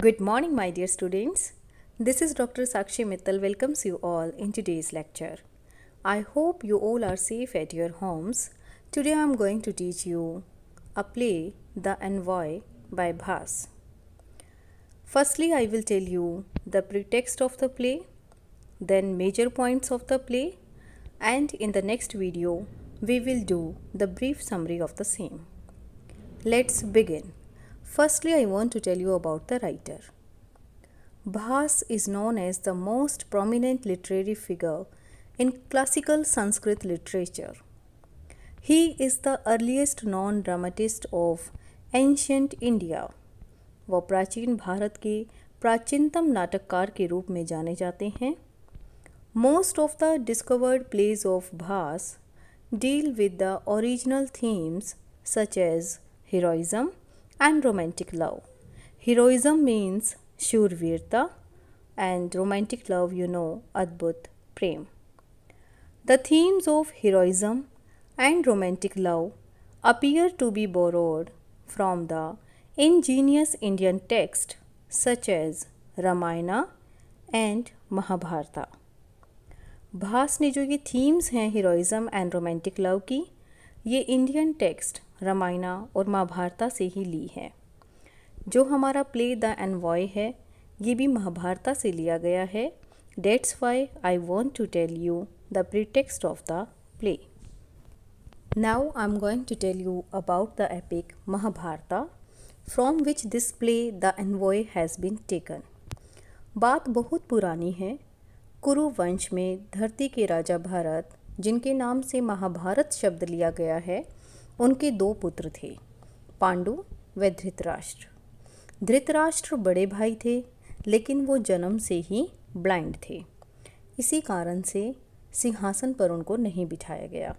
Good morning, my dear students. This is Dr. Sakshi Mittal welcomes you all in today's lecture. I hope you all are safe at your homes. Today I am going to teach you a play, The Envoy by Bhas. Firstly, I will tell you the pretext of the play, then major points of the play, and in the next video, we will do the brief summary of the same. Let's begin. Firstly, I want to tell you about the writer. Bhas is known as the most prominent literary figure in classical Sanskrit literature. He is the earliest known dramatist of ancient india वो प्राचीन भारत के प्राचीनतम नाटककार के रूप में जाने जाते हैं most of the discovered plays of Bhasa deal with the original themes such as heroism and romantic love. Heroism means Shurvirta and romantic love, you know, Adbhut Prem. The themes of heroism and romantic love appear to be borrowed from the ingenious Indian texts such as Ramayana and Mahabharata. Bhasa ने जो ये themes हैं heroism and romantic love की ये Indian text रामायणा और महाभारता से ही ली है जो हमारा प्ले द एनवॉय है ये भी महाभारता से लिया गया है that's why I want to tell you the pretext of the play now I am going to tell you about the epic Mahabharata from which this play the envoy has been taken बात बहुत पुरानी है कुरु वंश में धरती के राजा भारत जिनके नाम से महाभारत शब्द लिया गया है उनके दो पुत्र थे पांडु व धृतराष्ट्र धृतराष्ट्र बड़े भाई थे लेकिन वो जन्म से ही ब्लाइंड थे इसी कारण से सिंहासन पर उनको नहीं बिठाया गया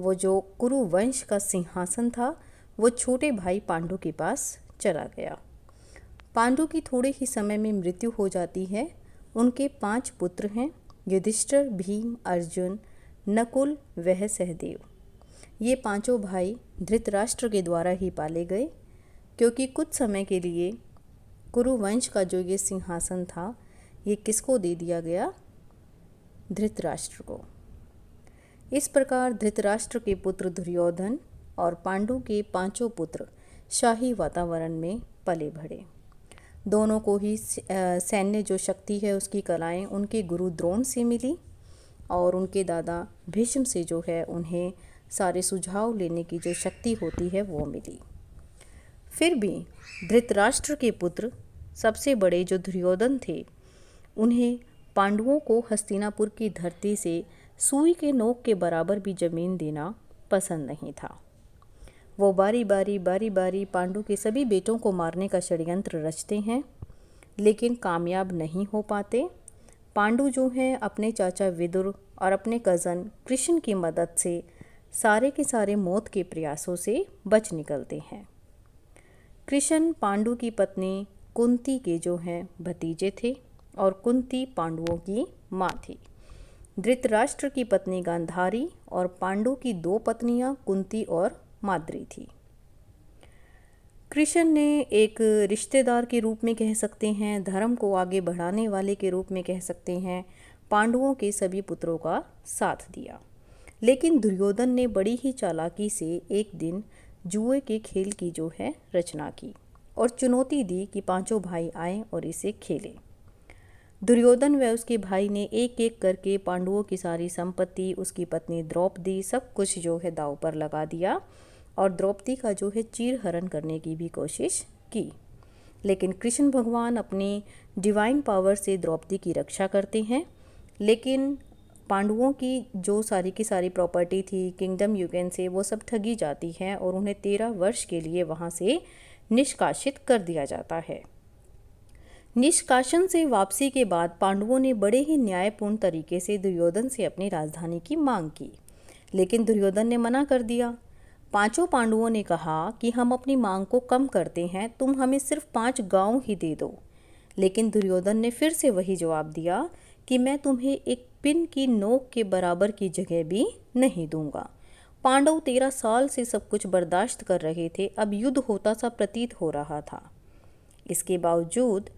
वो जो कुरु वंश का सिंहासन था वो छोटे भाई पांडु के पास चला गया पांडु की थोड़े ही समय में मृत्यु हो जाती है उनके पांच पुत्र हैं युधिष्ठर भीम अर्जुन नकुल वह सहदेव ये पांचों भाई धृतराष्ट्र के द्वारा ही पाले गए क्योंकि कुछ समय के लिए कुरुवंश का जो ये सिंहासन था ये किसको दे दिया गया धृतराष्ट्र को इस प्रकार धृतराष्ट्र के पुत्र दुर्योधन और पांडु के पांचों पुत्र शाही वातावरण में पले भड़े दोनों को ही सैन्य जो शक्ति है उसकी कलाएं उनके गुरु द्रोण से मिली और उनके दादा भीष्म से जो है उन्हें सारे सुझाव लेने की जो शक्ति होती है वो मिली फिर भी धृतराष्ट्र के पुत्र सबसे बड़े जो दुर्योधन थे उन्हें पांडवों को हस्तिनापुर की धरती से सुई के नोक के बराबर भी जमीन देना पसंद नहीं था वो बारी बारी बारी बारी पांडु के सभी बेटों को मारने का षड्यंत्र रचते हैं लेकिन कामयाब नहीं हो पाते पांडु जो हैं अपने चाचा विदुर और अपने कज़न कृष्ण की मदद से सारे के सारे मौत के प्रयासों से बच निकलते हैं कृष्ण पांडु की पत्नी कुंती के जो हैं भतीजे थे और कुंती पांडवों की माँ थी धृतराष्ट्र की पत्नी गांधारी और पांडु की दो पत्नियाँ कुंती और माद्री थी कृष्ण ने एक रिश्तेदार के रूप में कह सकते हैं धर्म को आगे बढ़ाने वाले के रूप में कह सकते हैं पांडवों के सभी पुत्रों का साथ दिया लेकिन दुर्योधन ने बड़ी ही चालाकी से एक दिन जुए के खेल की जो है रचना की और चुनौती दी कि पांचों भाई आए और इसे खेलें दुर्योधन व उसके भाई ने एक एक करके पांडवों की सारी संपत्ति उसकी पत्नी द्रौपदी सब कुछ जो है दाव पर लगा दिया और द्रौपदी का जो है चीर हरण करने की भी कोशिश की लेकिन कृष्ण भगवान अपनी डिवाइन पावर से द्रौपदी की रक्षा करते हैं लेकिन पांडवों की जो सारी की सारी प्रॉपर्टी थी किंगडम यूकेन से वो सब ठगी जाती है और उन्हें तेरह वर्ष के लिए वहाँ से निष्कासित कर दिया जाता है निष्कासन से वापसी के बाद पांडवों ने बड़े ही न्यायपूर्ण तरीके से दुर्योधन से अपनी राजधानी की मांग की लेकिन दुर्योधन ने मना कर दिया पांचों पांडवों ने कहा कि हम अपनी मांग को कम करते हैं तुम हमें सिर्फ पांच गांव ही दे दो लेकिन दुर्योधन ने फिर से वही जवाब दिया कि मैं तुम्हें एक पिन की नोक के बराबर की जगह भी नहीं दूंगा पांडव तेरह साल से सब कुछ बर्दाश्त कर रहे थे अब युद्ध होता सा प्रतीत हो रहा था इसके बावजूद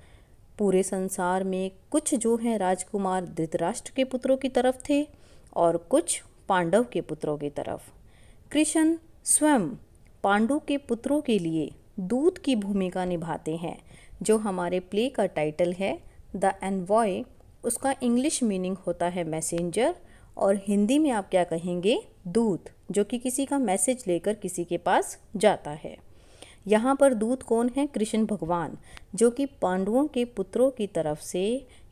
पूरे संसार में कुछ जो हैं राजकुमार धृतराष्ट्र के पुत्रों की तरफ थे और कुछ पांडव के पुत्रों की तरफ कृष्ण स्वयं पांडव के पुत्रों के लिए दूत की भूमिका निभाते हैं जो हमारे प्ले का टाइटल है द एनवॉय उसका इंग्लिश मीनिंग होता है मैसेंजर और हिंदी में आप क्या कहेंगे दूत जो कि किसी का मैसेज लेकर किसी के पास जाता है यहाँ पर दूत कौन है कृष्ण भगवान जो कि पांडवों के पुत्रों की तरफ से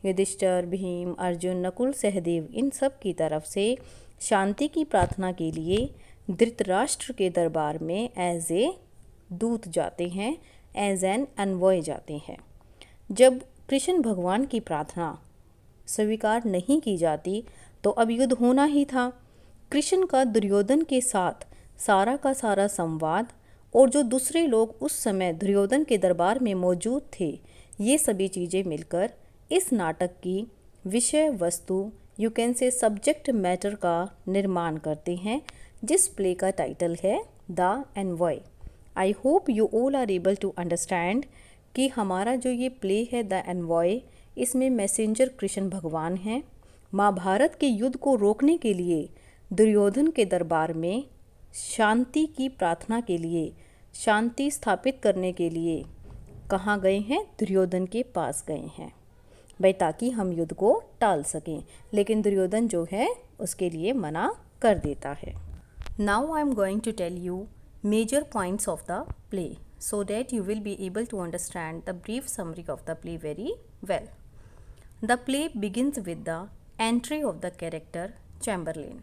युधिष्ठर भीम अर्जुन नकुल सहदेव इन सब की तरफ से शांति की प्रार्थना के लिए धृतराष्ट्र के दरबार में एज ए दूत जाते हैं एज एन अनवॉय जाते हैं जब कृष्ण भगवान की प्रार्थना स्वीकार नहीं की जाती तो अब युद्ध होना ही था कृष्ण का दुर्योधन के साथ सारा का सारा संवाद और जो दूसरे लोग उस समय दुर्योधन के दरबार में मौजूद थे ये सभी चीज़ें मिलकर इस नाटक की विषय वस्तु you can say subject matter का निर्माण करते हैं जिस प्ले का टाइटल है the envoy I hope you all are able to understand कि हमारा जो ये प्ले है द वॉय इसमें मैसेंजर कृष्ण भगवान हैं महाभारत के युद्ध को रोकने के लिए दुर्योधन के दरबार में शांति की प्रार्थना के लिए शांति स्थापित करने के लिए कहाँ गए हैं दुर्योधन के पास गए हैं भाई ताकि हम युद्ध को टाल सकें लेकिन दुर्योधन जो है उसके लिए मना कर देता है now I am going to tell you major points of the play so that you will be able to understand the brief summary of the play very well. The play begins with the entry of the character chamberlain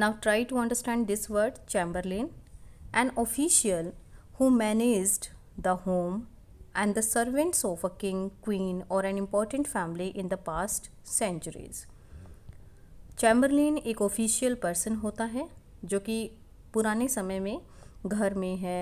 now try to understand this word chamberlain an official who manage the home and the servants of a king queen और an important family in the past centuries Chamberlain एक official person होता है जो कि पुराने समय में घर में है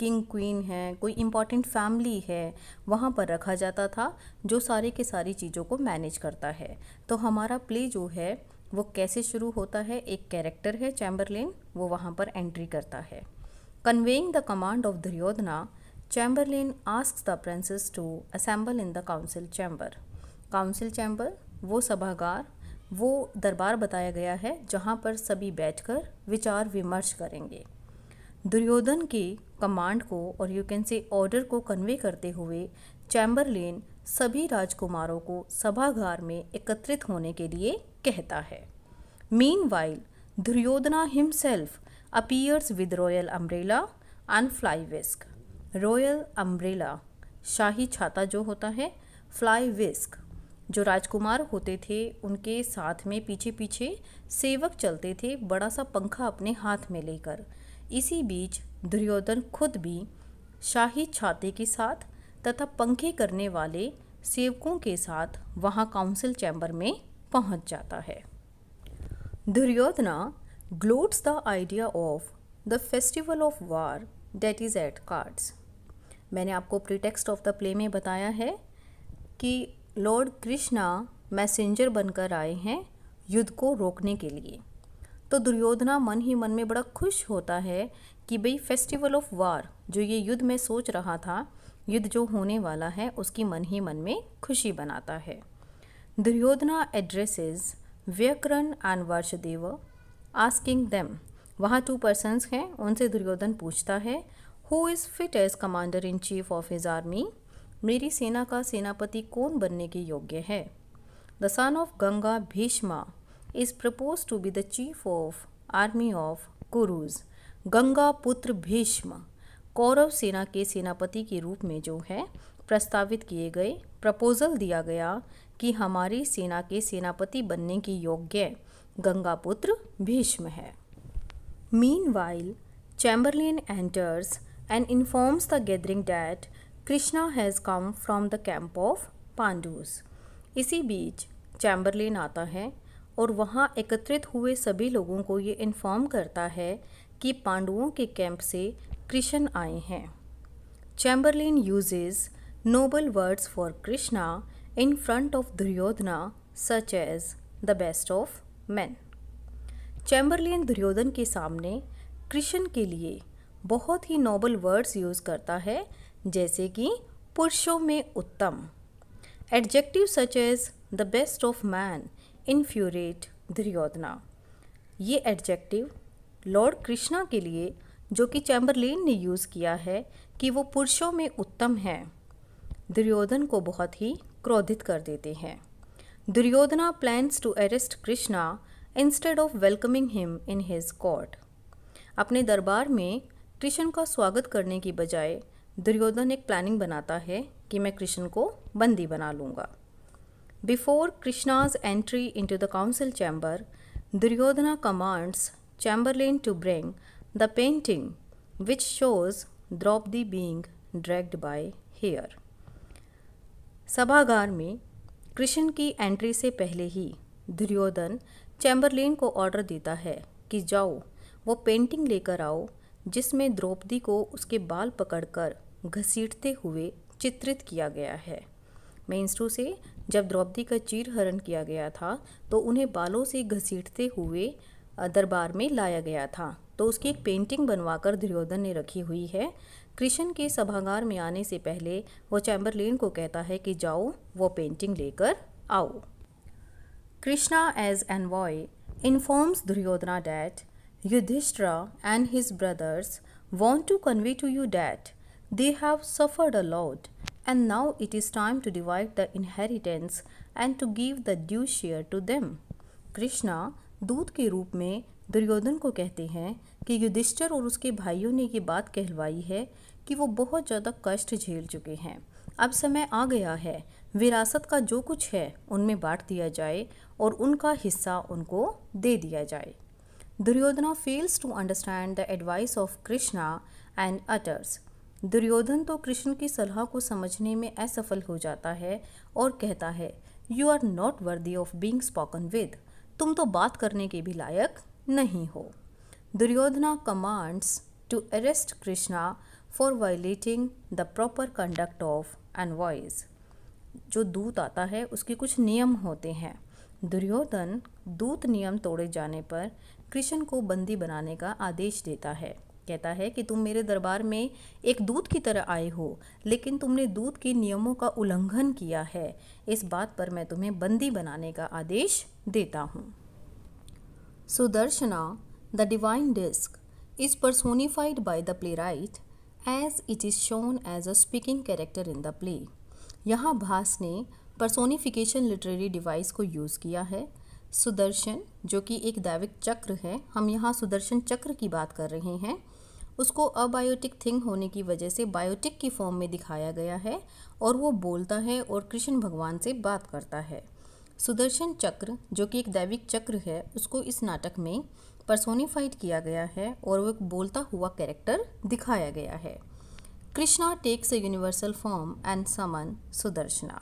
किंग क्वीन है कोई इम्पॉर्टेंट फैमिली है वहाँ पर रखा जाता था जो सारे के सारी चीज़ों को मैनेज करता है तो हमारा प्ले जो है वो कैसे शुरू होता है एक कैरेक्टर है चैम्बरलेन वो वहाँ पर एंट्री करता है conveying the command of Duryodhana chamberlain ask the princes to assemble in the council chamber council chamber वो सभागार वो दरबार बताया गया है जहाँ पर सभी बैठकर विचार विमर्श करेंगे दुर्योधन की कमांड को और यू कैन से ऑर्डर को कन्वे करते हुए चैम्बरलेन सभी राजकुमारों को सभागार में एकत्रित होने के लिए कहता है meanwhile Duryodhana himself appears with royal umbrella and fly whisk royal umbrella शाही छाता जो होता है फ्लाई विस्क जो राजकुमार होते थे उनके साथ में पीछे पीछे सेवक चलते थे बड़ा सा पंखा अपने हाथ में लेकर इसी बीच दुर्योधन खुद भी शाही छाते के साथ तथा पंखे करने वाले सेवकों के साथ वहाँ काउंसिल चैम्बर में पहुँच जाता है Duryodhana gloats the idea of the festival of war that is at cards मैंने आपको प्रीटेक्स्ट ऑफ द प्ले में बताया है कि लॉर्ड कृष्णा मैसेंजर बनकर आए हैं युद्ध को रोकने के लिए तो दुर्योधना मन ही मन में बड़ा खुश होता है कि भाई फेस्टिवल ऑफ वार जो ये युद्ध में सोच रहा था युद्ध जो होने वाला है उसकी मन ही मन में खुशी बनाता है दुर्योधना एड्रेसेस व्यकरण एंड वर्षदेव आस्किंग देम वहाँ टू पर्सनस हैं उनसे दुर्योधन पूछता है who is fit as commander in chief of his army मेरी सेना का सेनापति कौन बनने के योग्य है the son of Ganga Bhishma is propose to be the chief of army of Kurus Ganga पुत्र भीष्म कौरव सेना के सेनापति के रूप में जो है प्रस्तावित किए गए प्रपोजल दिया गया कि हमारी सेना के सेनापति बनने की योग्य गंगा पुत्र भीष्म है meanwhile chamberlain enters and informs the gathering that Krishna has come from the camp of Pandus इसी बीच चैम्बरलिन आता है और वहाँ एकत्रित हुए सभी लोगों को ये इन्फॉर्म करता है कि पांडवों के कैंप से कृष्ण आए हैं chamberlain uses noble words for Krishna in front of Duryodhana such as the best of man chamberlain Duryodhan के सामने कृष्ण के लिए बहुत ही नोबल वर्ड्स यूज़ करता है जैसे कि पुरुषों में उत्तम adjective such as the best of man infuriate Duryodhana ये एडजेक्टिव लॉर्ड कृष्णा के लिए जो कि चैम्बरलेन ने यूज़ किया है कि वो पुरुषों में उत्तम है दुर्योधन को बहुत ही क्रोधित कर देते हैं Duryodhana plans to arrest Krishna instead of welcoming him in his court अपने दरबार में कृष्ण का स्वागत करने की बजाय दुर्योधन एक प्लानिंग बनाता है कि मैं कृष्ण को बंदी बना लूँगा Before Krishna's entry into the council chamber, Duryodhana commands Chamberlain to bring the painting which shows Draupadi being dragged by hair सभागार में कृष्ण की एंट्री से पहले ही दुर्योधन चैम्बरलेन को ऑर्डर देता है कि जाओ वो पेंटिंग लेकर आओ जिसमें द्रौपदी को उसके बाल पकड़कर घसीटते हुए चित्रित किया गया है मेंस्ट्रो से जब द्रौपदी का चीर हरण किया गया था तो उन्हें बालों से घसीटते हुए दरबार में लाया गया था तो उसकी एक पेंटिंग बनवाकर दुर्योधन ने रखी हुई है कृष्ण के सभागार में आने से पहले वो चैम्बरलेन को कहता है कि जाओ वो पेंटिंग लेकर आओ Krishna as envoy informs Duryodhana that Yudhishthira and his brothers want to convey to you that they have suffered a lot and now it is time to divide the inheritance and to give the due share to them. Krishna दूध के रूप में दुर्योधन को कहते हैं कि युधिष्ठर और उसके भाइयों ने ये बात कहलवाई है कि वो बहुत ज़्यादा कष्ट झेल चुके हैं अब समय आ गया है विरासत का जो कुछ है उनमें बांट दिया जाए और उनका हिस्सा उनको दे दिया जाए Duryodhana fails to understand the advice of Krishna and utters Duryodhan तो कृष्ण की सलाह को समझने में असफल हो जाता है और कहता है you are not worthy of being spoken with तुम तो बात करने के भी लायक नहीं हो Duryodhana commands to arrest Krishna for violating the proper conduct of an envoy जो दूत आता है उसके कुछ नियम होते हैं दुर्योधन दूत नियम तोड़े जाने पर कृष्ण को बंदी बनाने का आदेश देता है कहता है कि तुम मेरे दरबार में एक दूत की तरह आए हो लेकिन तुमने दूत के नियमों का उल्लंघन किया है इस बात पर मैं तुम्हें बंदी बनाने का आदेश देता हूँ Sudarshana the divine disc is personified by the playwright as it is shown as a speaking character in the play यहाँ भास ने पर्सोनिफिकेशन लिटरेरी डिवाइस को यूज़ किया है सुदर्शन जो कि एक दैविक चक्र है हम यहाँ सुदर्शन चक्र की बात कर रहे हैं उसको अबायोटिक थिंग होने की वजह से बायोटिक की फॉर्म में दिखाया गया है और वो बोलता है और कृष्ण भगवान से बात करता है सुदर्शन चक्र जो कि एक दैविक चक्र है उसको इस नाटक में पर्सोनिफाइड किया गया है और वो एक बोलता हुआ कैरेक्टर दिखाया गया है Krishna takes a universal form and summon Sudarshana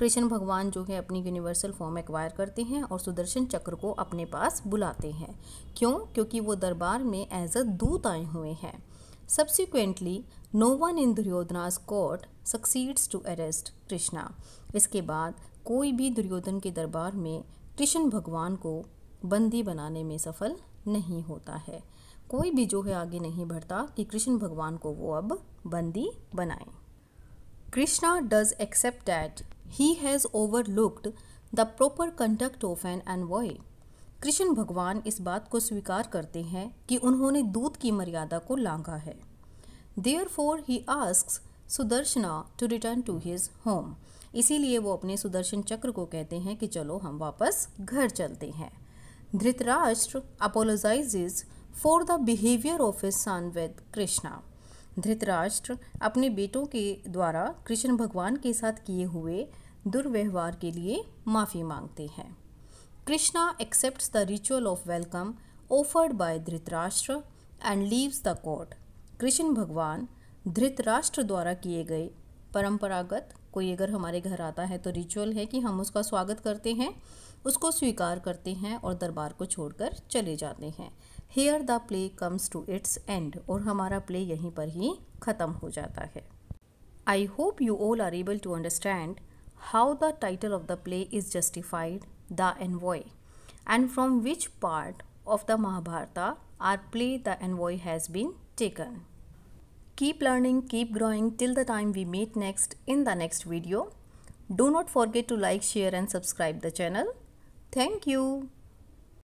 Krishna भगवान जो है अपनी यूनिवर्सल फॉर्म एक्वायर करते हैं और सुदर्शन चक्र को अपने पास बुलाते हैं क्यों क्योंकि वो दरबार में एज अ दूत आए हुए हैं subsequently no one in Duryodhana's court succeeds to arrest Krishna इसके बाद कोई भी दुर्योधन के दरबार में कृष्ण भगवान को बंदी बनाने में सफल नहीं होता है कोई भी जो है आगे नहीं बढ़ता कि कृष्ण भगवान को वो अब बंदी बनाए Krishna does accept that he has overlooked the proper conduct of an envoy. Krishna भगवान इस बात को स्वीकार करते हैं कि उन्होंने दूत की मर्यादा को लांघा है therefore he ask Sudarshana to return to his home इसीलिए वो अपने सुदर्शन चक्र को कहते हैं कि चलो हम वापस घर चलते हैं Dhritarashtra apologise for the behaviour of his son with Krishna Dhritarashtra अपने बेटों के द्वारा कृष्ण भगवान के साथ किए हुए दुर्व्यवहार के लिए माफ़ी मांगते हैं Krishna accept the ritual of welcome offered by Dhritarashtra and leaves the court Krishna भगवान धृतराष्ट्र द्वारा किए गए परंपरागत कोई अगर हमारे घर आता है तो रिचुअल है कि हम उसका स्वागत करते हैं उसको स्वीकार करते हैं और दरबार को छोड़कर चले जाते हैं here the play comes to its end और हमारा प्ले यहीं पर ही ख़त्म हो जाता है I hope you all are able to understand how the title of the play is justified, the envoy, and from which part of the Mahabharata our play The Envoy has been taken. Keep learning, keep growing till the time we meet next in the next video. Do not forget to like, share and subscribe the channel. Thank you.